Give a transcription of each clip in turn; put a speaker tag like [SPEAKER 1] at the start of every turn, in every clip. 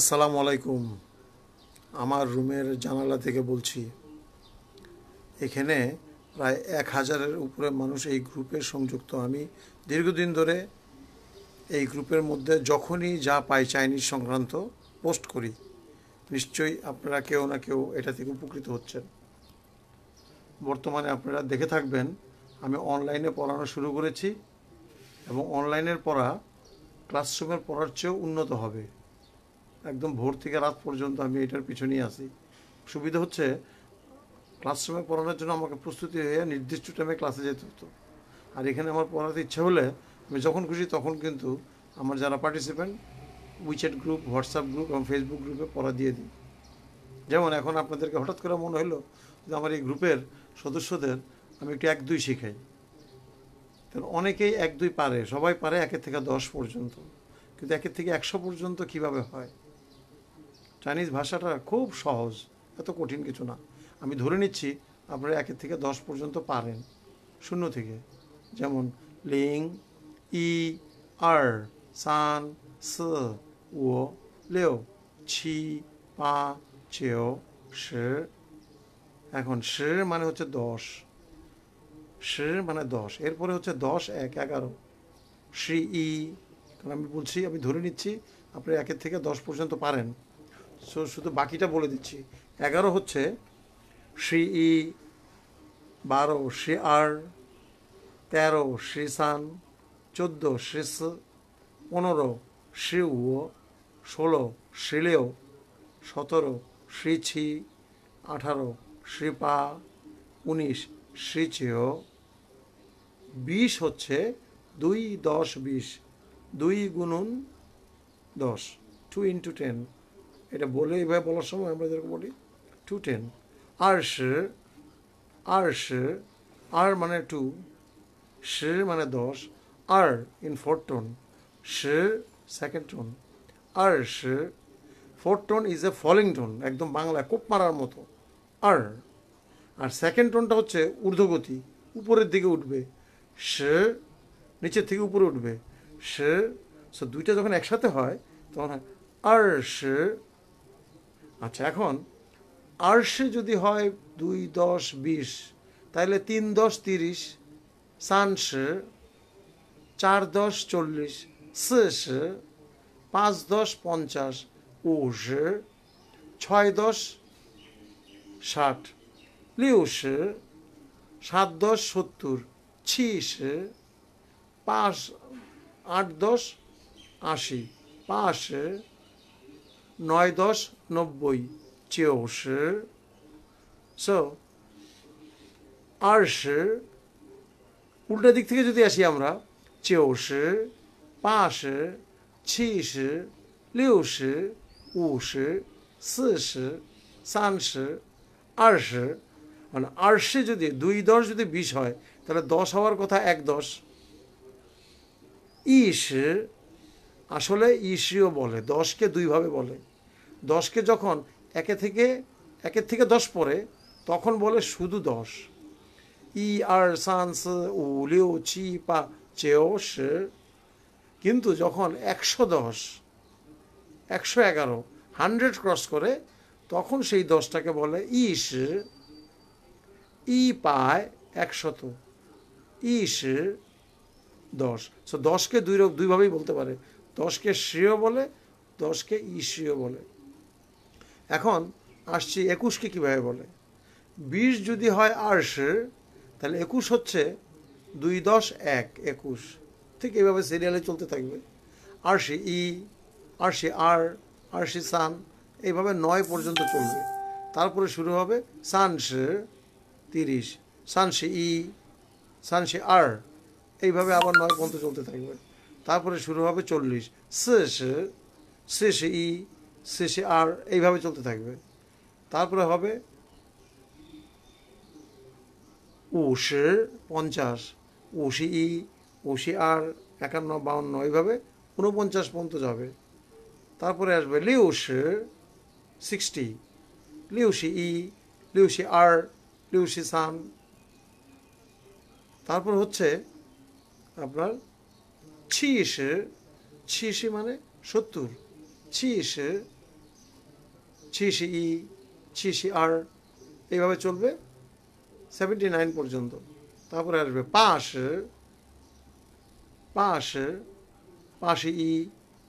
[SPEAKER 1] আসসালামু আলাইকুম আমার রুমের জানালা থেকে বলছি এখানে প্রায় এক হাজারের উপরে মানুষ এই গ্রুপে সংযুক্ত আমি দীর্ঘদিন ধরে এই গ্রুপের মধ্যে যখনই যা পাই চাইনিজ সংক্রান্ত পোস্ট করি নিশ্চয়ই আপনারা কেউ না কেউ এটা থেকে উপকৃত হচ্ছেন বর্তমানে আপনারা দেখে থাকবেন আমি অনলাইনে পড়ানো শুরু করেছি এবং অনলাইনের পড়া ক্লাসরুমের পড়ার চেয়েও উন্নত হবে একদম ভোর থেকে রাত পর্যন্ত আমি এটার পিছনেই আসি সুবিধা হচ্ছে ক্লাসরুমে পড়ানোর জন্য আমাকে প্রস্তুতি হয়ে নির্দিষ্ট টাইমে ক্লাসে যেতে হতো আর এখানে আমার পড়াতে ইচ্ছা হলে আমি যখন খুশি তখন কিন্তু আমার যারা participant WeChat group WhatsApp group এবং ফেসবুক গ্রুপে পড়া দিয়ে দিই যেমন এখন আপনাদেরকে হঠাৎ করে মনে হলো যে আমার এই গ্রুপের সদস্যদের আমি একটু এক দুই শেখাই কারণ অনেকেই এক দুই পারে সবাই পারে একের থেকে দশ পর্যন্ত কিন্তু একের থেকে একশো পর্যন্ত কিভাবে হয় চাইনিজ ভাষাটা খুব সহজ এত কঠিন কিছু না আমি ধরে নিচ্ছি আপনারা একের থেকে দশ পর্যন্ত পারেন শূন্য থেকে যেমন লিং ই আর সান স ও লেও ছি পা চেও শে এখন শে মানে হচ্ছে দশ শে মানে দশ এরপরে হচ্ছে দশ এক এগারো শ্রী ই কারণ আমি বলছি আমি ধরে নিচ্ছি আপনি একের থেকে দশ পর্যন্ত পারেন সো শুধু বাকিটা বলে দিচ্ছি এগারো হচ্ছে শ্রী ই বারো শ্রী আর তেরো শ্রী সান চোদ্দো শ্রী পনেরো শ্রী ও ষোলো শ্রীলেও সতেরো শ্রী ছি আঠারো শ্রীপা পা উনিশ শ্রী চিও বিশ হচ্ছে দুই দশ বিশ দুই গুণুন দশ টু ইন্টু টেন এটা বলে এইভাবে বলার সময় আমরা যেরকম বলি টু টেন আর সে আর সে আর মানে টু সে মানে দশ আর in four tone say second tone আর say four tone is a falling tone একদম বাংলায় কোপ মারার মতো আর আর সেকেন্ড টোনটা হচ্ছে ঊর্ধ্বগতি উপরের দিকে উঠবে সে নিচের থেকে উপরে উঠবে সে সো দুইটা যখন একসাথে হয় তখন আর সে আচ্ছা এখন আরশে যদি হয় দুই দশ বিশ তাহলে তিন দশ তিরিশ সানস চার দশ চল্লিশ শেষ পাঁচ দশ পঞ্চাশ উস ছয় দশ ষাট লিউস সাত দশ সত্তর ছিস পাঁচ আট দশ আশি পাঁচ নয় দশ নব্বই চৌশি সো So, উল্টা দিক থেকে যদি আসি আমরা চৌশি পাশ ছিস লিউশ উশ সিস সানশ আশ সান মানে আরশে যদি দুই দশ যদি বিশ হয় তাহলে দশ হওয়ার কথা এক দশ ইশ আসলে ইসিও বলে দশকে দুইভাবে বলে দশকে যখন একে থেকে একের থেকে দশ পরে তখন বলে শুধু দশ ই আর সান্স ও লিও চি পা চেও কিন্তু যখন একশো দশ একশো এগারো হান্ড্রেড ক্রস করে তখন সেই দশটাকে বলে ইস ই পায় একশত ইস দশ সো দশকে দুই দুইভাবেই বলতে পারে দশকে শ্রেয় বলে দশকে ঈশীয় বলে এখন আসছি একুশকে কীভাবে বলে বিশ যদি হয় আর্শের তাহলে একুশ হচ্ছে দুই দশ এক একুশ ঠিক এইভাবে সিরিয়ালে চলতে থাকবে আরশি ই আরশি আর আরশি সান এইভাবে নয় পর্যন্ত চলবে তারপরে শুরু হবে সানশে তিরিশ সানসে ই সানশে আর এইভাবে আবার নয় পর্যন্ত চলতে থাকবে তারপরে শুরু হবে চল্লিশ শেষ শেষ ই শেষে আর এইভাবে চলতে থাকবে তারপরে হবে উশে পঞ্চাশ উশি ই উশি আর একান্ন বাউন্ন এইভাবে ঊনপঞ্চাশ পর্যন্ত যাবে তারপরে আসবে লিউশে সিক্সটি লিউশি ই লিউশি আর লিউশি সান তারপর হচ্ছে আপনার ছিস ছিশি মানে সত্তর ছিস ছিশি ই সি আর এইভাবে চলবে সেভেন্টি নাইন পর্যন্ত তারপরে আসবে পাশ পাশ পাশে ই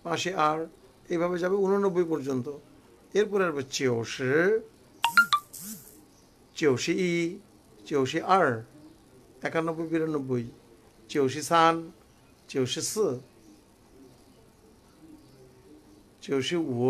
[SPEAKER 1] পাশে আর এইভাবে যাবে উননব্বই পর্যন্ত এরপরে আসবে চেয়স চেয়সি ই চেয়সি আর একানব্বই বিরানব্বই চেয়সি সান চেয়সি স চেয়সি ও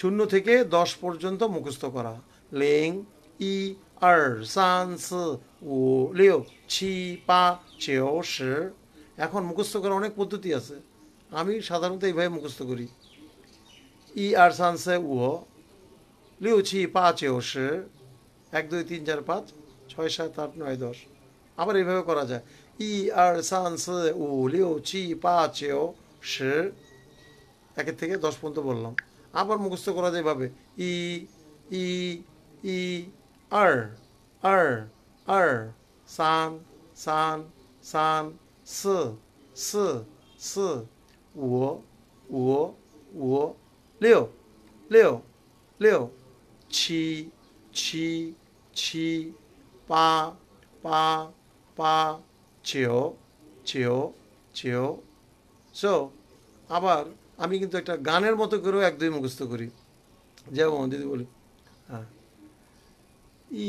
[SPEAKER 1] শূন্য থেকে দশ পর্যন্ত মুখস্থ করা লেং ই আর সান ও লেও ছি পা চেও এখন মুখস্থ করার অনেক পদ্ধতি আছে আমি সাধারণত এইভাবে মুখস্থ করি ই আর সান সে ও লিও ছি পা চেও এক দুই তিন চার পাঁচ ছয় সাত আট নয় দশ আবার এইভাবে করা যায় ই আর সান সে ও লিও ছি পা চেও একের থেকে দশ পর্যন্ত বললাম আবার মুখস্থ করা যায় এভাবে ই ই ই আর আর আর সান সান সান স স স ও ও ও লিও লিও লিও ছি ছি ছি পা পা পা চিও চিও চিও সো আবার আমি কিন্তু একটা গানের মতো করেও এক দুই মুখস্থ করি যেমন দিদি বলি হ্যাঁ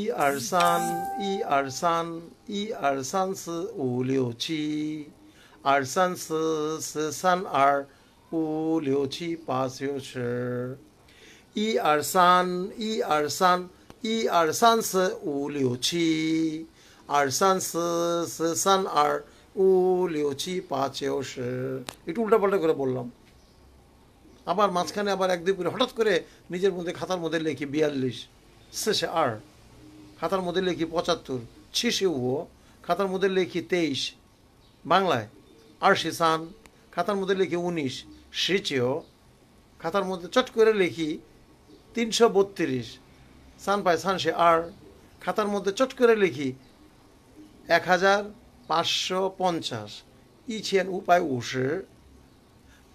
[SPEAKER 1] ই আর সান ই আর সান ই আর সান ও আর সান সান আর ও লিও ই আর সান ই আর সান ই আর সান ও লিও আর সান সান আর ও লিও ছি পাঁচ একটু উল্টাপাল্টা করে বললাম আবার মাঝখানে আবার এক দুই করে হঠাৎ করে নিজের মধ্যে খাতার মধ্যে লিখি বিয়াল্লিশ শেষে আর খাতার মধ্যে লিখি পঁচাত্তর ছিশে ও খাতার মধ্যে লিখি তেইশ বাংলায় আর সান খাতার মধ্যে লিখি উনিশ সিচেও খাতার মধ্যে চট করে লিখি তিনশো বত্রিশ সান পায় সান সে আর খাতার মধ্যে চট করে লিখি এক হাজার পাঁচশো পঞ্চাশ ইছেন উপায় উষের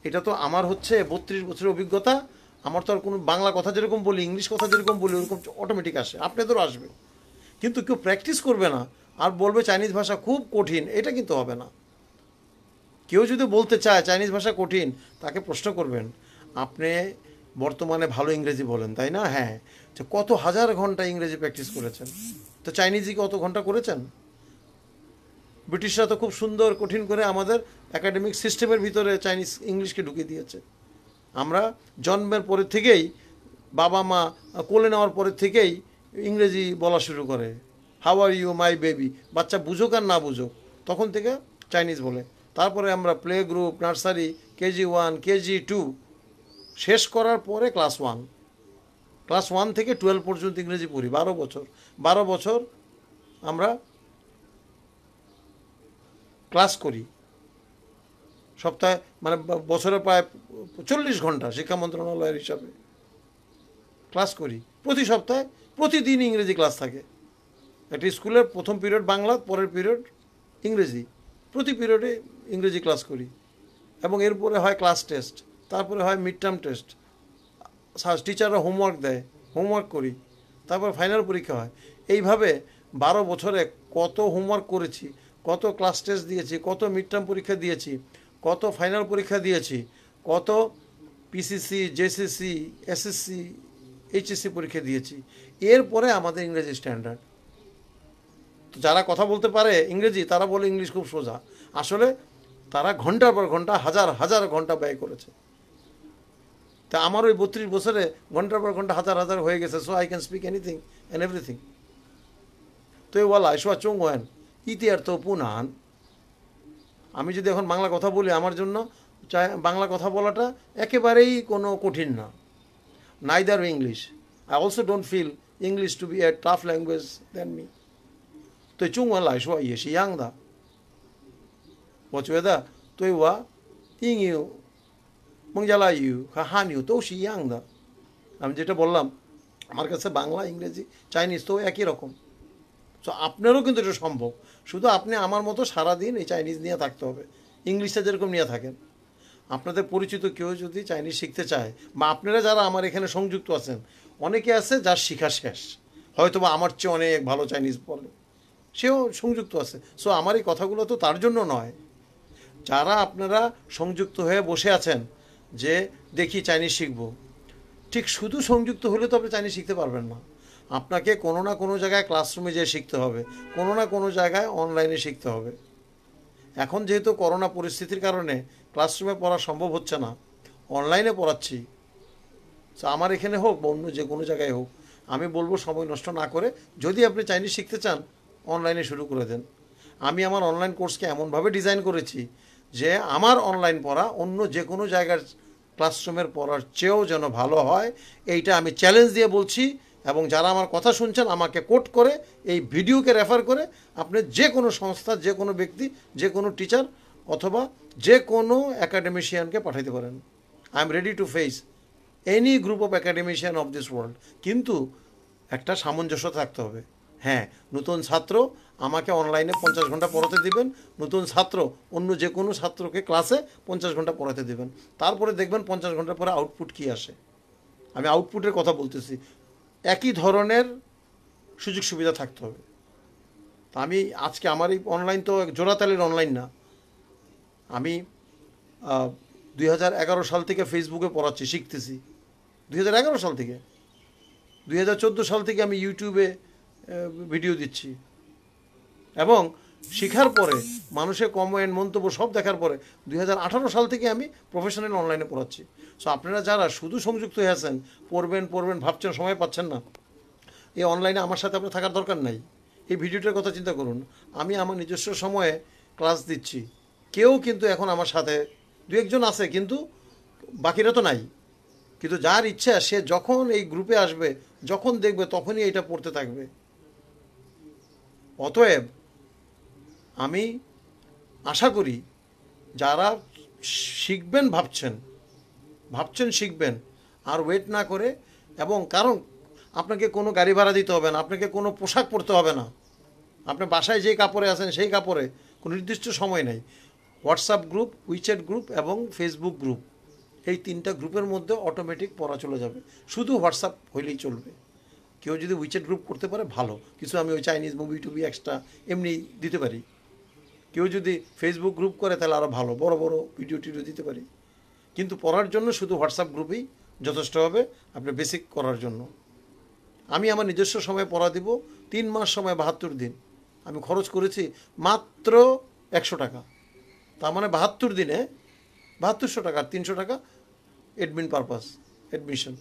[SPEAKER 1] এটা তো আমার হচ্ছে বত্রিশ বছরের অভিজ্ঞতা আমার তো আর কোনো বাংলা কথা যেরকম বলি ইংলিশ কথা যেরকম বলি ওরকম অটোমেটিক আসে আপনাদেরও আসবে কিন্তু কেউ প্র্যাকটিস করবে না আর বলবে চাইনিজ ভাষা খুব কঠিন এটা কিন্তু হবে না কেউ যদি বলতে চায় চাইনিজ ভাষা কঠিন তাকে প্রশ্ন করবেন আপনি বর্তমানে ভালো ইংরেজি বলেন তাই না হ্যাঁ যে কত হাজার ঘন্টা ইংরেজি প্র্যাকটিস করেছেন তো চাইনিজই কত ঘন্টা করেছেন ব্রিটিশরা তো খুব সুন্দর কঠিন করে আমাদের অ্যাকাডেমিক সিস্টেমের ভিতরে চাইনিজ ইংলিশকে ঢুকিয়ে দিয়েছে আমরা জন্মের পরে থেকেই বাবা মা কোলে নেওয়ার পরে থেকেই ইংরেজি বলা শুরু করে how are you my baby বাচ্চা বুঝুক আর না বুঝুক তখন থেকে চাইনিজ বলে তারপরে আমরা play group nursery KG one KG two শেষ করার পরে ক্লাস ওয়ান ক্লাস ওয়ান থেকে টুয়েলভ পর্যন্ত ইংরেজি পড়ি বারো বছর বারো বছর আমরা ক্লাস করি সপ্তাহে মানে বছরে প্রায় চল্লিশ ঘন্টা শিক্ষা মন্ত্রণালয়ের হিসাবে ক্লাস করি প্রতি সপ্তাহে প্রতিদিন ইংরেজি ক্লাস থাকে একটা স্কুলের প্রথম পিরিয়ড বাংলা পরের পিরিয়ড ইংরেজি প্রতি পিরিয়ডে ইংরেজি ক্লাস করি এবং এরপরে হয় ক্লাস টেস্ট তারপরে হয় মিড টার্ম টেস্ট টিচাররা হোমওয়ার্ক দেয় হোমওয়ার্ক করি তারপর ফাইনাল পরীক্ষা হয় এইভাবে বারো বছরে কত হোমওয়ার্ক করেছি কত ক্লাস টেস্ট দিয়েছি কত মিড টার্ম পরীক্ষা দিয়েছি কত ফাইনাল পরীক্ষা দিয়েছি কত পিসিসি জেসিসি এসএসসি এইচএসসি পরীক্ষা দিয়েছি এরপরে আমাদের ইংরেজি স্ট্যান্ডার্ড তো যারা কথা বলতে পারে ইংরেজি তারা বলে ইংলিশ খুব সোজা আসলে তারা ঘন্টার পর ঘন্টা হাজার হাজার ঘন্টা ব্যয় করেছে তা আমার ওই বত্রিশ বছরে ঘন্টার পর ঘন্টা হাজার হাজার হয়ে গেছে so I can speak anything and everything তো এ ওয়ালা ইসোয়া চৌ ওয়ান ইতি তো পুনান আমি যদি এখন বাংলা কথা বলি আমার জন্য চাই বাংলা কথা বলাটা একেবারেই কোনো কঠিন না neither English I also don't feel English to be a tough language দেন মি তো চুং ওয়া লাই শোয়া ইয়ে শিয়াং দা দা তুই ওয়া ইং ইউ মংজালা ইউ হা হান ইউ তো শিয়াং দা আমি যেটা বললাম আমার কাছে বাংলা ইংরেজি চাইনিজ তো একই রকম সো আপনারও কিন্তু এটা সম্ভব শুধু আপনি আমার মতো সারাদিন এই চাইনিজ নিয়ে থাকতে হবে ইংলিশটা যেরকম নিয়ে থাকেন আপনাদের পরিচিত কেউ যদি চাইনিজ শিখতে চায় বা আপনারা যারা আমার এখানে সংযুক্ত আছেন অনেকে আছে যার শিখা শেষ হয়তো বা আমার চেয়ে অনেক ভালো চাইনিজ বলে সেও সংযুক্ত আছে সো আমার এই কথাগুলো তো তার জন্য নয় যারা আপনারা সংযুক্ত হয়ে বসে আছেন যে দেখি চাইনিজ শিখব ঠিক শুধু সংযুক্ত হলে তো আপনি চাইনিজ শিখতে পারবেন না আপনাকে কোনো না কোনো জায়গায় ক্লাসরুমে যেয়ে শিখতে হবে কোনো না কোনো জায়গায় অনলাইনে শিখতে হবে এখন যেহেতু করোনা পরিস্থিতির কারণে ক্লাসরুমে পড়া সম্ভব হচ্ছে না অনলাইনে পড়াচ্ছি তো আমার এখানে হোক বা অন্য যে কোনো জায়গায় হোক আমি বলবো সময় নষ্ট না করে যদি আপনি চাইনিজ শিখতে চান অনলাইনে শুরু করে দেন আমি আমার অনলাইন কোর্সকে এমনভাবে ডিজাইন করেছি যে আমার অনলাইন পড়া অন্য যে কোনো জায়গার ক্লাসরুমের পড়ার চেয়েও যেন ভালো হয় এইটা আমি চ্যালেঞ্জ দিয়ে বলছি এবং যারা আমার কথা শুনছেন আমাকে কোট করে এই ভিডিওকে রেফার করে আপনি যে কোনো সংস্থা যে কোনো ব্যক্তি যে কোনো টিচার অথবা যে কোনো অ্যাকাডেমিশিয়ানকে পাঠাইতে পারেন I am ready to face any group of academician of this world কিন্তু একটা সামঞ্জস্য থাকতে হবে হ্যাঁ নতুন ছাত্র আমাকে অনলাইনে পঞ্চাশ ঘন্টা পড়াতে দিবেন নতুন ছাত্র অন্য যে কোনো ছাত্রকে ক্লাসে পঞ্চাশ ঘন্টা পড়াতে দিবেন তারপরে দেখবেন পঞ্চাশ ঘন্টা পরে আউটপুট কী আসে আমি আউটপুটের কথা বলতেছি একই ধরনের সুযোগ সুবিধা থাকতে হবে তা আমি আজকে আমার এই অনলাইন তো জোড়াতালের অনলাইন না আমি দুই সাল থেকে ফেসবুকে পড়াচ্ছি শিখতেছি দুই সাল থেকে দুই সাল থেকে আমি ইউটিউবে ভিডিও দিচ্ছি এবং শেখার পরে মানুষের কমেন্ট মন্তব্য সব দেখার পরে দুই সাল থেকে আমি প্রফেশনাল অনলাইনে পড়াচ্ছি সো আপনারা যারা শুধু সংযুক্ত হয়ে আছেন পড়বেন পড়বেন ভাবছেন সময় পাচ্ছেন না এই অনলাইনে আমার সাথে আপনার থাকার দরকার নাই এই ভিডিওটার কথা চিন্তা করুন আমি আমার নিজস্ব সময়ে ক্লাস দিচ্ছি কেউ কিন্তু এখন আমার সাথে দু একজন আছে কিন্তু বাকিরা তো নাই কিন্তু যার ইচ্ছা সে যখন এই গ্রুপে আসবে যখন দেখবে তখনই এটা পড়তে থাকবে অতএব আমি আশা করি যারা শিখবেন ভাবছেন ভাবছেন শিখবেন আর ওয়েট না করে এবং কারণ আপনাকে কোনো গাড়ি ভাড়া দিতে হবে না আপনাকে কোনো পোশাক পরতে হবে না আপনি বাসায় যে কাপড়ে আছেন সেই কাপড়ে কোনো নির্দিষ্ট সময় নেই হোয়াটসঅ্যাপ গ্রুপ উইচ্যাট গ্রুপ এবং ফেসবুক গ্রুপ এই তিনটা গ্রুপের মধ্যে অটোমেটিক পড়া চলে যাবে শুধু হোয়াটসঅ্যাপ হইলেই চলবে কেউ যদি উইচ্যাট গ্রুপ করতে পারে ভালো কিছু আমি ওই চাইনিজ মুভি টুবি এক্সট্রা এমনি দিতে পারি কেউ যদি ফেসবুক গ্রুপ করে তাহলে আরও ভালো বড় বড় ভিডিও টিডিও দিতে পারি কিন্তু পড়ার জন্য শুধু হোয়াটসঅ্যাপ গ্রুপেই যথেষ্ট হবে আপনি বেসিক করার জন্য আমি আমার নিজস্ব সময় পড়া দিব তিন মাস সময় বাহাত্তর দিন আমি খরচ করেছি মাত্র একশো টাকা তার মানে বাহাত্তর দিনে বাহাত্তরশো টাকা তিনশো টাকা এডমিন পারপাস এডমিশন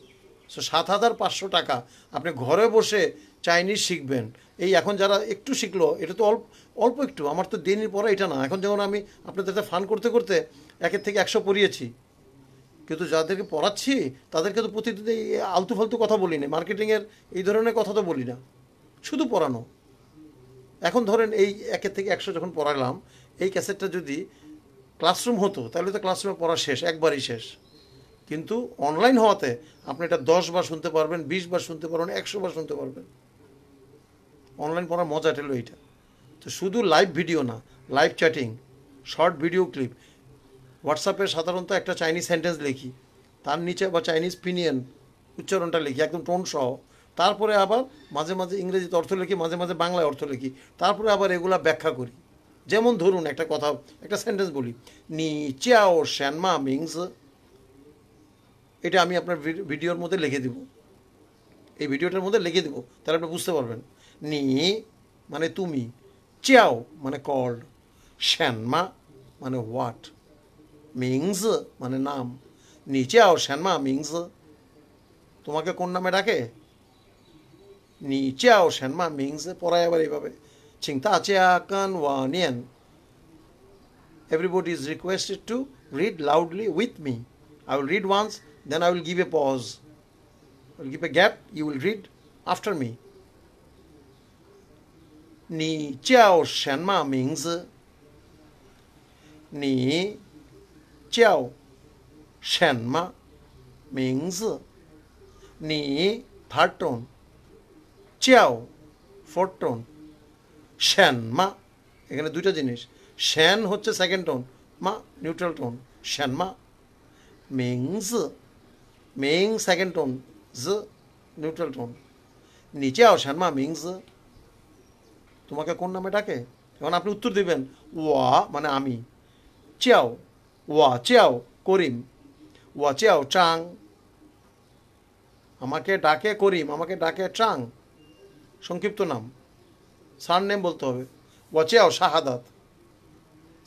[SPEAKER 1] সো সাত হাজার পাঁচশো টাকা আপনি ঘরে বসে চাইনিজ শিখবেন এই এখন যারা একটু শিখলো এটা তো অল্প অল্প একটু আমার তো দিনের পরে এটা না এখন যেমন আমি আপনাদের ফান করতে করতে একের থেকে একশো পড়িয়েছি কিন্তু যাদেরকে পড়াচ্ছি তাদেরকে তো প্রতিদিন এই আলতু ফালতু কথা বলি না মার্কেটিংয়ের এই ধরনের কথা তো বলি না শুধু পড়ানো এখন ধরেন এই একের থেকে একশো যখন পড়ালাম এই ক্যাসেটটা যদি ক্লাসরুম হতো তাহলে তো ক্লাসরুমে পড়া শেষ একবারই শেষ কিন্তু অনলাইন হওয়াতে আপনি এটা দশ বার শুনতে পারবেন বিশ বার শুনতে পারবেন একশো বার শুনতে পারবেন অনলাইন পড়ার মজা টেলো এইটা তো শুধু লাইভ ভিডিও না live chatting short video clip হোয়াটসঅ্যাপে সাধারণত একটা চাইনিজ সেন্টেন্স লিখি তার নিচে বা চাইনিজ পিনিয়ন উচ্চারণটা লিখি একদম টোন সহ তারপরে আবার মাঝে মাঝে ইংরেজিতে অর্থ লিখি মাঝে মাঝে বাংলায় অর্থ লিখি তারপরে আবার এগুলা ব্যাখ্যা করি যেমন ধরুন একটা কথা একটা সেন্টেন্স বলি নি চিয়াও শ্যানমা মিংস এটা আমি আপনার ভিডিওর মধ্যে লিখে দিব এই ভিডিওটার মধ্যে লিখে দেবো তাহলে আপনি বুঝতে পারবেন নি মানে তুমি চিয়াও মানে কল্ড শ্যানমা মানে হোয়াট 名字 माने नाम नीचाओ शर्मा मीन्स तुम्हें कौन नामे डाके नीचाओ शर्मा मीन्स पढ़ाया बारे बाबे चिंता Chakan वानियन everybody is requested to read loudly with me. I will read once, then I will give a pause. I will give a gap, you will read after me. 你叫什么名字？你叫什么名字？你 thirteen 叫 fourteen শ্যান মা এখানে দুইটা জিনিস শ্যান হচ্ছে সেকেন্ড টোন মা neutral tone শ্যান মা মেংজ মেং সেকেন্ড টোন জ নিউট্রাল টোন নিচে আও শ্যান মা মেংজ তোমাকে কোন নামে ডাকে এখন আপনি উত্তর দিবেন ওয়া মানে আমি চাও ওয়া চেয়াও করিম ওয়া চাও চাং আমাকে ডাকে করিম আমাকে ডাকে চাং সংক্ষিপ্ত নাম সার নেম বলতে হবে ওয়া চাও Shahadat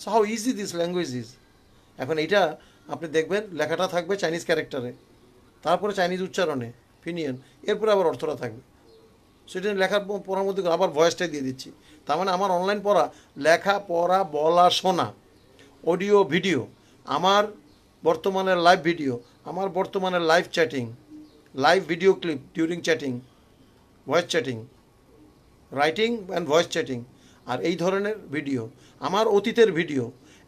[SPEAKER 1] so how easy this language is এখন এইটা আপনি দেখবেন লেখাটা থাকবে চাইনিজ ক্যারেক্টারে তারপরে চাইনিজ উচ্চারণে ফিনিয়ান এরপরে আবার অর্থটা থাকবে সেটা লেখার পড়ার মধ্যে আবার ভয়েসটাই দিয়ে দিচ্ছি তার মানে আমার অনলাইন পড়া লেখা পড়া বলা শোনা অডিও ভিডিও আমার বর্তমানের লাইভ ভিডিও আমার বর্তমানের live chatting live video clip during chatting voice chatting writing and voice chatting আর এই ধরনের ভিডিও আমার অতীতের ভিডিও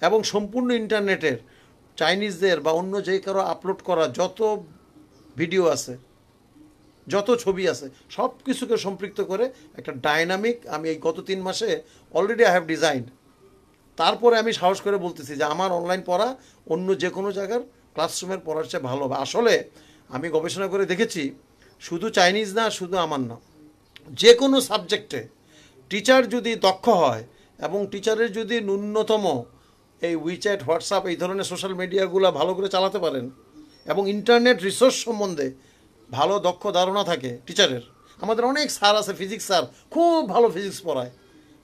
[SPEAKER 1] এবং সম্পূর্ণ ইন্টারনেটের চাইনিজদের বা অন্য যে কারো আপলোড করা যত ভিডিও আছে যত ছবি আছে সব কিছুকে সম্পৃক্ত করে একটা ডাইনামিক আমি এই গত তিন মাসে অলরেডি আই হ্যাভ ডিজাইন্ড তারপরে আমি সাহস করে বলতেছি যে আমার অনলাইন পড়া অন্য যে কোনো জায়গার ক্লাসরুমের পড়ার চেয়ে ভালো হবে আসলে আমি গবেষণা করে দেখেছি শুধু চাইনিজ না শুধু আমার না যে কোনো সাবজেক্টে টিচার যদি দক্ষ হয় এবং টিচারের যদি ন্যূনতম এই উইচ্যাট হোয়াটসঅ্যাপ এই ধরনের সোশ্যাল মিডিয়াগুলো ভালো করে চালাতে পারেন এবং ইন্টারনেট রিসোর্স সম্বন্ধে ভালো দক্ষ ধারণা থাকে টিচারের আমাদের অনেক স্যার আছে ফিজিক্স স্যার খুব ভালো ফিজিক্স পড়ায়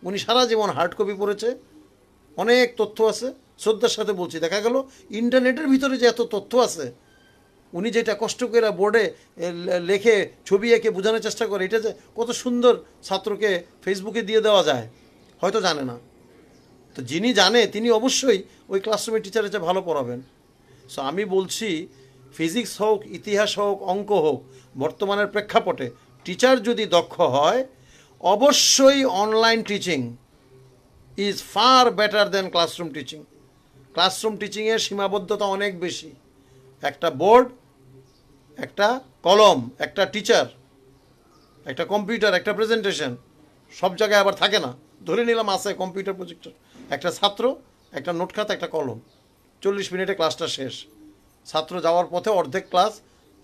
[SPEAKER 1] উনি সারা জীবন হার্ড কপি পড়েছে অনেক তথ্য আছে শ্রদ্ধার সাথে বলছি দেখা গেল ইন্টারনেটের ভিতরে যে এত তথ্য আছে উনি যেটা কষ্ট করে বোর্ডে লেখে ছবি এঁকে বোঝানোর চেষ্টা করে এটা যে কত সুন্দর ছাত্রকে ফেসবুকে দিয়ে দেওয়া যায় হয়তো জানে না তো যিনি জানে তিনি অবশ্যই ওই ক্লাসরুমের টিচারের চেয়ে ভালো পড়াবেন সো আমি বলছি ফিজিক্স হোক ইতিহাস হোক অঙ্ক হোক বর্তমানের প্রেক্ষাপটে টিচার যদি দক্ষ হয় অবশ্যই online teaching is far better than classroom teaching classroom টিচিংয়ের সীমাবদ্ধতা অনেক বেশি একটা বোর্ড একটা কলম একটা টিচার একটা কম্পিউটার একটা প্রেজেন্টেশন সব জায়গায় আবার থাকে না ধরে নিলাম আছে কম্পিউটার প্রজেক্টর একটা ছাত্র একটা নোটখাত একটা কলম চল্লিশ মিনিটে ক্লাসটা শেষ ছাত্র যাওয়ার পথে অর্ধেক ক্লাস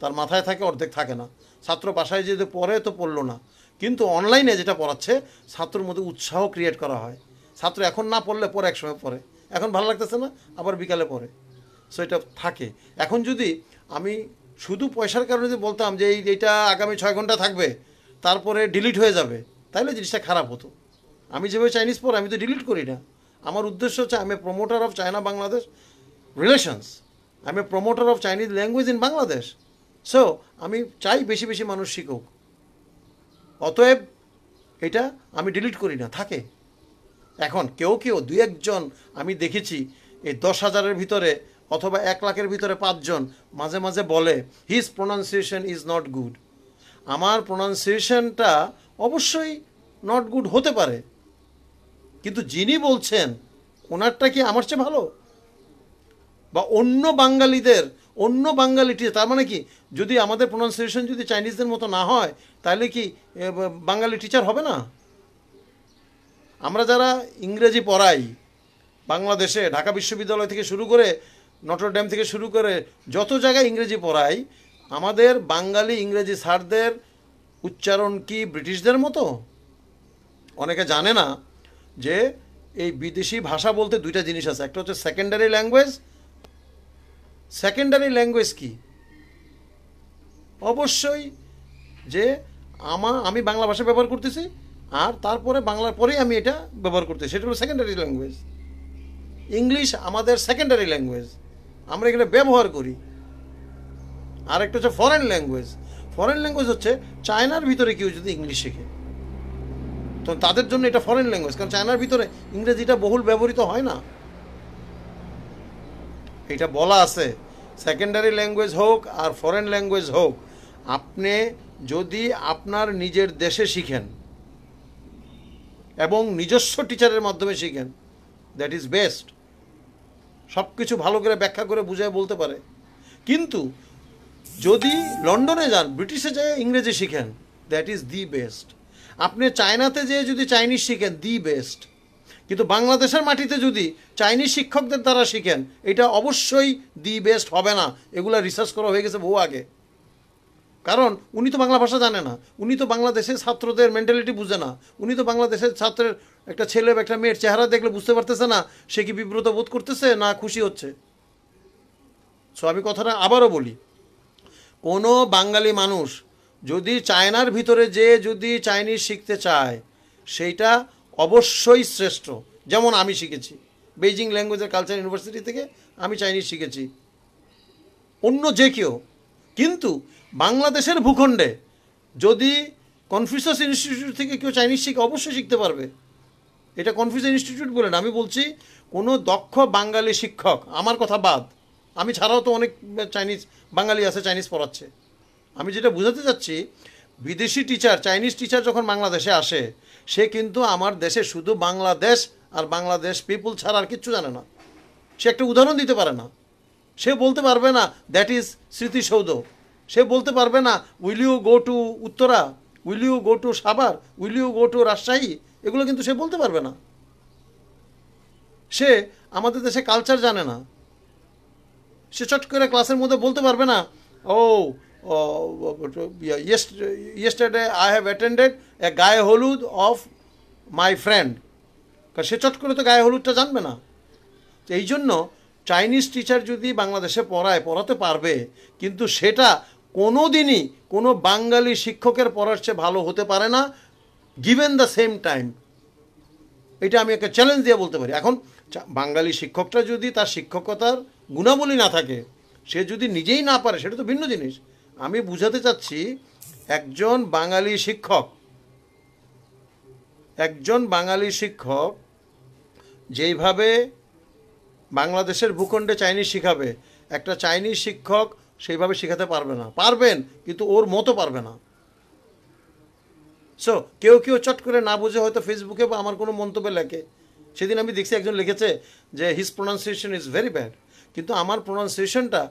[SPEAKER 1] তার মাথায় থাকে অর্ধেক থাকে না ছাত্র বাসায় যদি পড়ে তো পড়লো না কিন্তু অনলাইনে যেটা পড়াচ্ছে ছাত্রর মধ্যে উৎসাহ ক্রিয়েট করা হয় ছাত্র এখন না পড়লে পরে এক সময় পড়ে এখন ভালো লাগতেছে না আবার বিকালে পড়ে সো এটা থাকে এখন যদি আমি শুধু পয়সার কারণে যদি বলতাম যে এই এইটা আগামী ছয় ঘন্টা থাকবে তারপরে ডিলিট হয়ে যাবে তাহলে জিনিসটা খারাপ হতো আমি যেভাবে চাইনিজ পড়ে আমি তো ডিলিট করি না আমার উদ্দেশ্য হচ্ছে আমি promoter of China Bangladesh relations আমি promoter of Chinese language in Bangladesh so আমি চাই বেশি বেশি মানুষ শিখুক অতএব এটা আমি ডিলিট করি না থাকে এখন কেউ কেউ দু একজন আমি দেখেছি এই দশ হাজারের ভিতরে অথবা এক লাখের ভিতরে পাঁচজন মাঝে মাঝে বলে his pronunciation is not good আমার প্রোনাউন্সিয়েশনটা অবশ্যই নট গুড হতে পারে কিন্তু যিনি বলছেন ওনারটা কি আমার চেয়ে ভালো বা অন্য বাঙালিদের অন্য বাঙালিটি তার মানে কি যদি আমাদের প্রোনাউন্সিয়েশন যদি চাইনিজদের মতো না হয় তাহলে কি বাঙালি টিচার হবে না আমরা যারা ইংরেজি পড়াই বাংলাদেশে ঢাকা বিশ্ববিদ্যালয় থেকে শুরু করে ড্যাম থেকে শুরু করে যত জায়গায় ইংরেজি পড়াই আমাদের বাঙালি ইংরেজি স্যারদের উচ্চারণ কি ব্রিটিশদের মতো অনেকে জানে না যে এই বিদেশি ভাষা বলতে দুইটা জিনিস আছে একটা হচ্ছে সেকেন্ডারি ল্যাঙ্গুয়েজ সেকেন্ডারি ল্যাঙ্গুয়েজ কি অবশ্যই যে আমা আমি বাংলা ভাষা ব্যবহার করতেছি আর তারপরে বাংলার পরেই আমি এটা ব্যবহার করতে সেটা হলো সেকেন্ডারি ল্যাঙ্গুয়েজ ইংলিশ আমাদের সেকেন্ডারি ল্যাঙ্গুয়েজ আমরা এখানে ব্যবহার করি আর একটা হচ্ছে ফরেন ল্যাঙ্গুয়েজ ফরেন ল্যাঙ্গুয়েজ হচ্ছে চায়নার ভিতরে কেউ যদি ইংলিশ শেখে তো তাদের জন্য এটা ফরেন ল্যাঙ্গুয়েজ কারণ চায়নার ভিতরে ইংরেজিটা বহুল ব্যবহৃত হয় না এটা বলা আছে সেকেন্ডারি ল্যাঙ্গুয়েজ হোক আর ফরেন ল্যাঙ্গুয়েজ হোক আপনি যদি আপনার নিজের দেশে শিখেন এবং নিজস্ব টিচারের মাধ্যমে শিখেন দ্যাট ইজ বেস্ট সব কিছু ভালো করে ব্যাখ্যা করে বুঝায় বলতে পারে কিন্তু যদি লন্ডনে যান ব্রিটিশে যেয়ে ইংরেজি শিখেন দ্যাট ইজ দি বেস্ট আপনি চায়নাতে যেয়ে যদি চাইনিজ শিখেন দি বেস্ট কিন্তু বাংলাদেশের মাটিতে যদি চাইনিজ শিক্ষকদের দ্বারা শিখেন এটা অবশ্যই দি বেস্ট হবে না এগুলো রিসার্চ করা হয়ে গেছে বহু আগে কারণ উনি তো বাংলা ভাষা জানে না উনি তো বাংলাদেশের ছাত্রদের মেন্টালিটি বুঝে না উনি তো বাংলাদেশের ছাত্রের একটা ছেলে বা একটা মেয়ের চেহারা দেখলে বুঝতে পারতেছে না সে কি বিব্রত বোধ করতেছে না খুশি হচ্ছে সো আমি কথাটা আবারও বলি কোনো বাঙালি মানুষ যদি চায়নার ভিতরে যে যদি চাইনিজ শিখতে চায় সেইটা অবশ্যই শ্রেষ্ঠ যেমন আমি শিখেছি বেইজিং ল্যাঙ্গুয়েজের কালচার ইউনিভার্সিটি থেকে আমি চাইনিজ শিখেছি অন্য যে কেউ কিন্তু বাংলাদেশের ভূখণ্ডে যদি কনফিউসাস ইনস্টিটিউট থেকে কেউ চাইনিজ শিখে অবশ্যই শিখতে পারবে এটা কনফিউসাস ইনস্টিটিউট বলে না আমি বলছি কোনো দক্ষ বাঙালি শিক্ষক আমার কথা বাদ আমি ছাড়াও তো অনেক চাইনিজ বাঙালি আছে চাইনিজ পড়াচ্ছে আমি যেটা বুঝাতে চাচ্ছি বিদেশি টিচার চাইনিজ টিচার যখন বাংলাদেশে আসে সে কিন্তু আমার দেশে শুধু বাংলাদেশ আর বাংলাদেশ পিপুল ছাড়া আর কিচ্ছু জানে না সে একটা উদাহরণ দিতে পারে না সে বলতে পারবে না দ্যাট ইজ স্মৃতিসৌধ সে বলতে পারবে না will you go to Uttara will you go to Savar will you go to Rajshahi এগুলো কিন্তু সে বলতে পারবে না সে আমাদের দেশে কালচার জানে না সে চট করে ক্লাসের মধ্যে বলতে পারবে না ও yesterday I have attended a gaye holud of my friend কারণ সে চট করে তো গায়ে হলুদটা জানবে না এই জন্য চাইনিজ টিচার যদি বাংলাদেশে পড়ায় পড়াতে পারবে কিন্তু সেটা কোনো দিনই কোনো বাঙালি শিক্ষকের পড়ার চেয়ে ভালো হতে পারে না গিভেন দ্য সেম টাইম এটা আমি একটা চ্যালেঞ্জ দিয়ে বলতে পারি এখন বাঙালি শিক্ষকটা যদি তার শিক্ষকতার গুণাবলী না থাকে সে যদি নিজেই না পারে সেটা তো ভিন্ন জিনিস আমি বুঝাতে চাচ্ছি একজন বাঙালি শিক্ষক একজন বাঙালি শিক্ষক যেইভাবে বাংলাদেশের ভূখণ্ডে চাইনিজ শিখাবে একটা চাইনিজ শিক্ষক সেইভাবে শেখাতে পারবে না পারবেন কিন্তু ওর মতো পারবে না সো কেউ কেউ চট করে না বুঝে হয়তো ফেসবুকে বা আমার কোনো মন্তব্যে লেখে সেদিন আমি দেখছি একজন লিখেছে যে his pronunciation is very bad কিন্তু আমার প্রোনাউন্সিয়েশনটা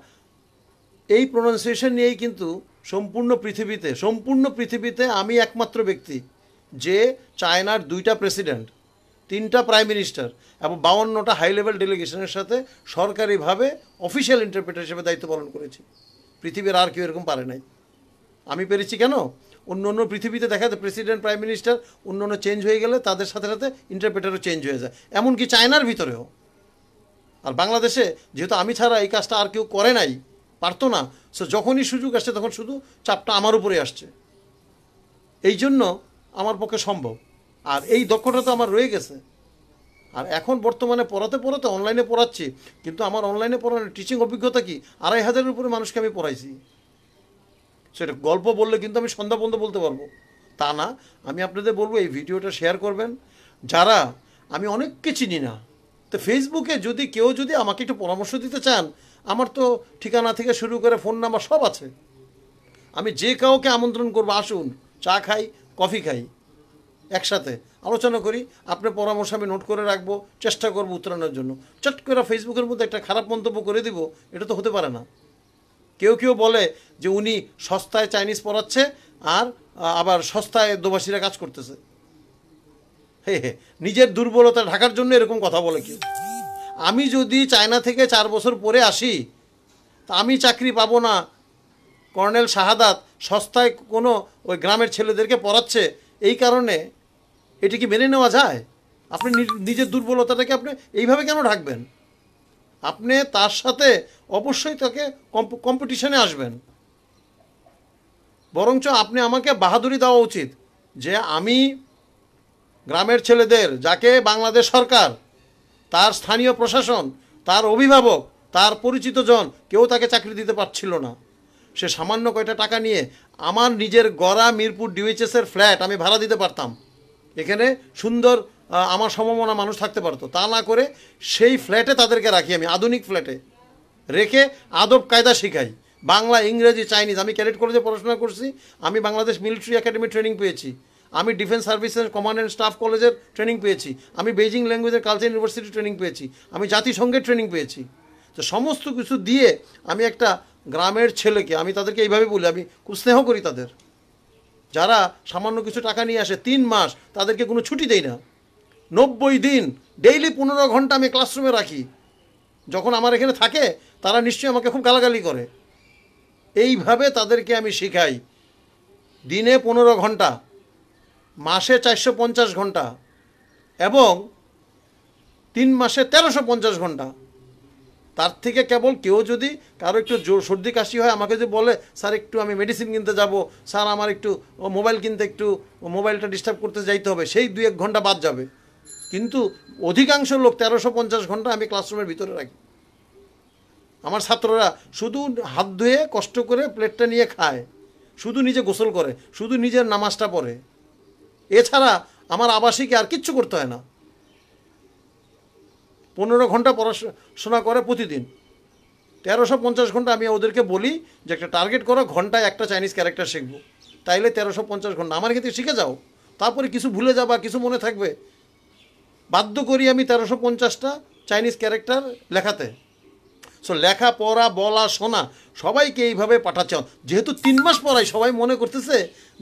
[SPEAKER 1] এই প্রোনাউন্সিয়েশন নিয়েই কিন্তু সম্পূর্ণ পৃথিবীতে সম্পূর্ণ পৃথিবীতে আমি একমাত্র ব্যক্তি যে চায়নার দুইটা প্রেসিডেন্ট তিনটা প্রাইম মিনিস্টার এবং বাউন্নটা হাই লেভেল ডেলিগেশনের সাথে সরকারিভাবে অফিসিয়াল ইন্টারপ্রেটার হিসেবে দায়িত্ব পালন করেছি পৃথিবীর আর কেউ এরকম পারে নাই আমি পেরেছি কেন অন্য অন্য পৃথিবীতে দেখা যায় প্রেসিডেন্ট প্রাইম মিনিস্টার অন্য অন্য চেঞ্জ হয়ে গেলে তাদের সাথে সাথে ইন্টারপ্রেটারও চেঞ্জ হয়ে যায় এমনকি চায়নার ভিতরেও আর বাংলাদেশে যেহেতু আমি ছাড়া এই কাজটা আর কেউ করে নাই পারতো না সো যখনই সুযোগ আসছে তখন শুধু চাপটা আমার উপরে আসছে এই জন্য আমার পক্ষে সম্ভব আর এই দক্ষতা তো আমার রয়ে গেছে আর এখন বর্তমানে পড়াতে পড়াতে অনলাইনে পড়াচ্ছি কিন্তু আমার অনলাইনে পড়ানোর টিচিং অভিজ্ঞতা কি আড়াই হাজারের উপরে মানুষকে আমি পড়াইছি সেটা গল্প বললে কিন্তু আমি সন্ধ্যা পর্যন্ত বলতে পারবো তা না আমি আপনাদের বলবো এই ভিডিওটা শেয়ার করবেন যারা আমি অনেককে চিনি না তো ফেসবুকে যদি কেউ যদি আমাকে একটু পরামর্শ দিতে চান আমার তো ঠিকানা থেকে শুরু করে ফোন নাম্বার সব আছে আমি যে কাউকে আমন্ত্রণ করবো আসুন চা খাই কফি খাই একসাথে আলোচনা করি আপনার পরামর্শ আমি নোট করে রাখবো চেষ্টা করবো উত্তরানোর জন্য চট করে ফেসবুকের মধ্যে একটা খারাপ মন্তব্য করে দিব এটা তো হতে পারে না কেউ কেউ বলে যে উনি সস্তায় চাইনিজ পড়াচ্ছে আর আবার সস্তায় দোবাসীরা কাজ করতেছে হে হে নিজের দুর্বলতা ঢাকার জন্য এরকম কথা বলে কেউ আমি যদি চায়না থেকে চার বছর পরে আসি তা আমি চাকরি পাবো না কর্নেল শাহাদাত সস্তায় কোনো ওই গ্রামের ছেলেদেরকে পড়াচ্ছে এই কারণে এটি কি মেনে নেওয়া যায় আপনি নিজের দুর্বলতাটাকে আপনি এইভাবে কেন ঢাকবেন আপনি তার সাথে অবশ্যই তাকে কম্পিটিশনে আসবেন বরঞ্চ আপনি আমাকে বাহাদুরি দেওয়া উচিত যে আমি গ্রামের ছেলেদের যাকে বাংলাদেশ সরকার তার স্থানীয় প্রশাসন তার অভিভাবক তার পরিচিতজন কেউ তাকে চাকরি দিতে পারছিল না সে সামান্য কয়টা টাকা নিয়ে আমার নিজের গড়া মিরপুর ডিউএচএসের ফ্ল্যাট আমি ভাড়া দিতে পারতাম এখানে সুন্দর আমার সমমনা মানুষ থাকতে পারতো তা না করে সেই ফ্ল্যাটে তাদেরকে রাখি আমি আধুনিক ফ্ল্যাটে রেখে আদব কায়দা শেখাই বাংলা ইংরেজি চাইনিজ আমি ক্যাডেট কলেজে পড়াশোনা করছি আমি বাংলাদেশ মিলিটারি একাডেমি ট্রেনিং পেয়েছি আমি ডিফেন্স সার্ভিসের কমান্ড অ্যান্ড স্টাফ কলেজের ট্রেনিং পেয়েছি আমি বেজিং ল্যাঙ্গুয়েজের কালচার ইউনিভার্সিটি ট্রেনিং পেয়েছি আমি জাতিসংঘের ট্রেনিং পেয়েছি তো সমস্ত কিছু দিয়ে আমি একটা গ্রামের ছেলেকে আমি তাদেরকে এইভাবে বলি আমি খুব স্নেহ করি তাদের যারা সামান্য কিছু টাকা নিয়ে আসে তিন মাস তাদেরকে কোনো ছুটি দেই না নব্বই দিন ডেইলি পনেরো ঘন্টা আমি ক্লাসরুমে রাখি যখন আমার এখানে থাকে তারা নিশ্চয়ই আমাকে খুব গালাগালি করে এইভাবে তাদেরকে আমি শিখাই দিনে পনেরো ঘন্টা মাসে চারশো পঞ্চাশ ঘন্টা এবং তিন মাসে তেরোশো পঞ্চাশ ঘন্টা তার থেকে কেবল কেউ যদি কারো একটু জোর সর্দি কাশি হয় আমাকে যদি বলে স্যার একটু আমি মেডিসিন কিনতে যাব স্যার আমার একটু মোবাইল কিনতে একটু মোবাইলটা ডিস্টার্ব করতে যাইতে হবে সেই দুই এক ঘন্টা বাদ যাবে কিন্তু অধিকাংশ লোক তেরোশো পঞ্চাশ ঘন্টা আমি ক্লাসরুমের ভিতরে রাখি আমার ছাত্ররা শুধু হাত ধুয়ে কষ্ট করে প্লেটটা নিয়ে খায় শুধু নিজে গোসল করে শুধু নিজের নামাজটা পড়ে এছাড়া আমার আবাসিকে আর কিচ্ছু করতে হয় না পনেরো ঘন্টা পড়াশোনা করে প্রতিদিন তেরোশো পঞ্চাশ ঘন্টা আমি ওদেরকে বলি যে একটা টার্গেট করো ঘন্টায় একটা চাইনিজ ক্যারেক্টার শিখবো তাইলে তেরোশো পঞ্চাশ ঘন্টা আমার ক্ষেত্রে শিখে যাও তারপরে কিছু ভুলে যাবা কিছু মনে থাকবে বাধ্য করি আমি তেরোশো পঞ্চাশটা চাইনিজ ক্যারেক্টার লেখাতে সো লেখা পড়া বলা শোনা সবাইকে এইভাবে পাঠাচ্ছেন যেহেতু তিন মাস পড়াই সবাই মনে করতেছে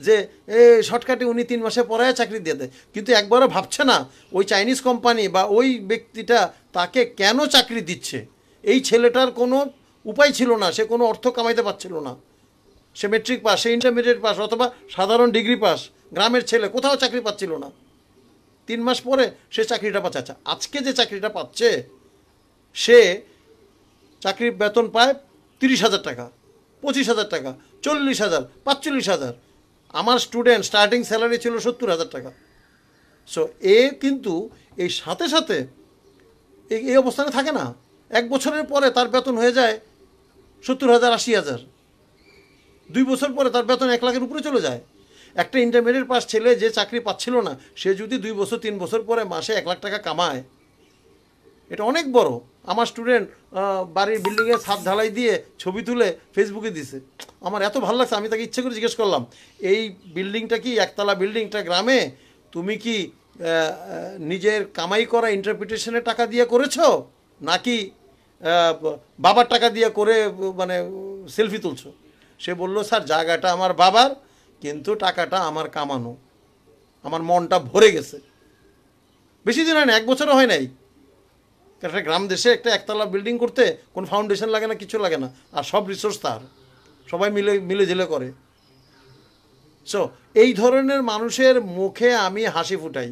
[SPEAKER 1] যে এ শর্টকাটে উনি তিন মাসে পড়ায় চাকরি দিয়ে দেয় কিন্তু একবারও ভাবছে না ওই চাইনিজ কোম্পানি বা ওই ব্যক্তিটা তাকে কেন চাকরি দিচ্ছে এই ছেলেটার কোনো উপায় ছিল না সে কোনো অর্থ কামাইতে পারছিল না সে মেট্রিক পাস সে ইন্টারমিডিয়েট পাস অথবা সাধারণ ডিগ্রি পাস গ্রামের ছেলে কোথাও চাকরি পাচ্ছিল না তিন মাস পরে সে চাকরিটা পাচ্ছে আচ্ছা, আজকে যে চাকরিটা পাচ্ছে সে চাকরি বেতন পায় তিরিশ হাজার টাকা পঁচিশ হাজার টাকা চল্লিশ হাজার পাঁচচল্লিশ হাজার আমার স্টুডেন্ট স্টার্টিং স্যালারি ছিল সত্তর হাজার টাকা সো এ কিন্তু এই সাথে সাথে এই অবস্থানে থাকে না এক বছরের পরে তার বেতন হয়ে যায় সত্তর হাজার আশি হাজার দুই বছর পরে তার বেতন এক লাখের উপরে চলে যায় একটা ইন্টারমিডিয়েট পাস ছেলে যে চাকরি পাচ্ছিল না সে যদি দুই বছর তিন বছর পরে মাসে এক লাখ টাকা কামায় এটা অনেক বড় আমার স্টুডেন্ট বাড়ির বিল্ডিংয়ে ছাদ ঢালাই দিয়ে ছবি তুলে ফেসবুকে দিছে আমার এত ভালো লাগছে আমি তাকে ইচ্ছে করে জিজ্ঞেস করলাম এই বিল্ডিংটা কি একতলা বিল্ডিংটা গ্রামে তুমি কি নিজের কামাই করা ইন্টারপ্রিটেশনের টাকা দিয়ে করেছ নাকি বাবার টাকা দিয়ে করে মানে সেলফি তুলছো সে বলল স্যার জায়গাটা আমার বাবার কিন্তু টাকাটা আমার কামানো আমার মনটা ভরে গেছে বেশি দিন হয় না এক বছরও হয় নাই একটা গ্রাম দেশে একটা একতলা বিল্ডিং করতে কোন ফাউন্ডেশন লাগে না কিছু লাগে না আর সব রিসোর্স তার সবাই মিলে মিলে জেলে করে সো এই ধরনের মানুষের মুখে আমি হাসি ফুটাই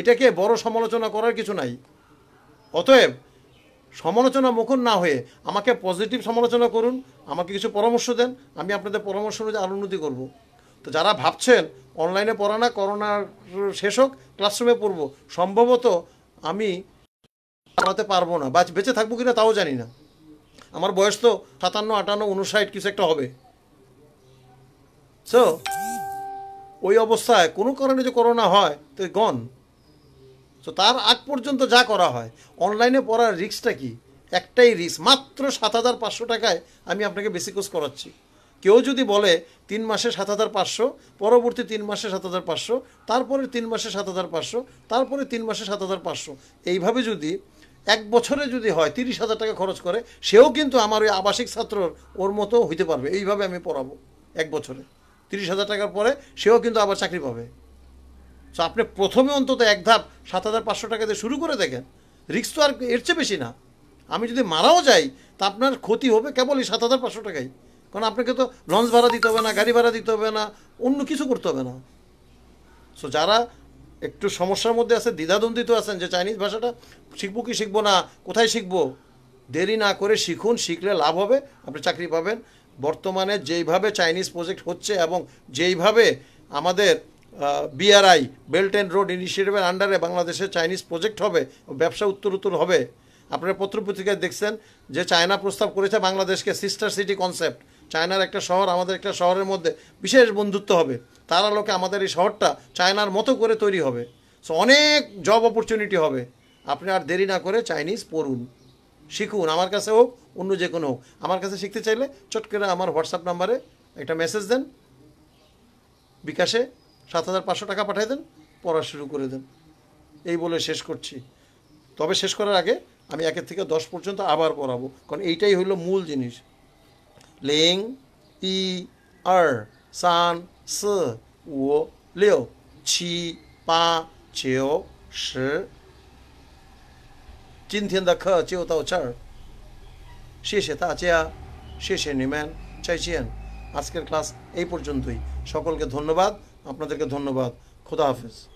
[SPEAKER 1] এটাকে বড় সমালোচনা করার কিছু নাই অতএব সমালোচনা মুখন না হয়ে আমাকে পজিটিভ সমালোচনা করুন আমাকে কিছু পরামর্শ দেন আমি আপনাদের পরামর্শ অনুযায়ী আর উন্নতি করব তো যারা ভাবছেন অনলাইনে পড়া না করোনার শেষ হোক ক্লাসরুমে পড়ব সম্ভবত আমি চালাতে পারবো না বা বেঁচে থাকবো কিনা তাও জানি না আমার বয়স তো সাতান্ন আটান্ন উনষাট কিছু একটা হবে সো ওই অবস্থায় কোনো কারণে যে করোনা হয় তো গন তো তার আগ পর্যন্ত যা করা হয় অনলাইনে পড়ার রিক্সটা কি একটাই রিক্স মাত্র সাত হাজার পাঁচশো টাকায় আমি আপনাকে বেসিক কোর্স করাচ্ছি কেউ যদি বলে তিন মাসে সাত হাজার পাঁচশো পরবর্তী তিন মাসে সাত হাজার পাঁচশো তারপরে তিন মাসে সাত হাজার পাঁচশো তারপরে তিন মাসে সাত হাজার পাঁচশো এইভাবে যদি এক বছরে যদি হয় তিরিশ হাজার টাকা খরচ করে সেও কিন্তু আমার ওই আবাসিক ছাত্র ওর মতো হইতে পারবে এইভাবে আমি পড়াবো এক বছরে তিরিশ হাজার টাকার পরে সেও কিন্তু আবার চাকরি পাবে সো আপনি প্রথমে অন্তত এক ধাপ সাত হাজার পাঁচশো টাকা দিয়ে শুরু করে দেখেন রিক্স তো আর এর চেয়ে বেশি না আমি যদি মারাও যাই তা আপনার ক্ষতি হবে কেবল এই সাত হাজার পাঁচশো টাকাই কারণ আপনাকে তো লঞ্চ ভাড়া দিতে হবে না গাড়ি ভাড়া দিতে হবে না অন্য কিছু করতে হবে না সো যারা একটু সমস্যার মধ্যে আছে দ্বিধাদ্বন্দ্বিত আছেন যে চাইনিজ ভাষাটা শিখবো কি শিখবো না কোথায় শিখবো দেরি না করে শিখুন শিখলে লাভ হবে আপনি চাকরি পাবেন বর্তমানে যেইভাবে চাইনিজ প্রজেক্ট হচ্ছে এবং যেইভাবে আমাদের বিআরআই বেল্ট অ্যান্ড রোড ইনিশিয়েটিভের আন্ডারে বাংলাদেশে চাইনিজ প্রজেক্ট হবে ব্যবসা উত্তর উত্তর হবে আপনারা পত্রপত্রিকায় দেখছেন যে চায়না প্রস্তাব করেছে বাংলাদেশকে সিস্টার সিটি কনসেপ্ট চায়নার একটা শহর আমাদের একটা শহরের মধ্যে বিশেষ বন্ধুত্ব হবে তারা লোকে আমাদের এই শহরটা চায়নার মতো করে তৈরি হবে সো অনেক জব অপরচুনিটি হবে আপনি আর দেরি না করে চাইনিজ পড়ুন শিখুন আমার কাছে হোক অন্য যে কোনো হোক আমার কাছে শিখতে চাইলে চট করে আমার হোয়াটসঅ্যাপ নাম্বারে একটা মেসেজ দেন বিকাশে সাত হাজার পাঁচশো টাকা পাঠিয়ে দেন পড়া শুরু করে দেন এই বলে শেষ করছি তবে শেষ করার আগে আমি একের থেকে দশ পর্যন্ত আবার পড়াবো কারণ এইটাই হলো মূল জিনিস 零、一、二、三、四、五、六、七、八、九、十。今天的课就到这儿，谢谢大家，谢谢你们，再见。আজকের ক্লাস এই পর্যন্তই সকলকে ধন্যবাদ আপনাদেরকে ধন্যবাদ খুদা হাফিজ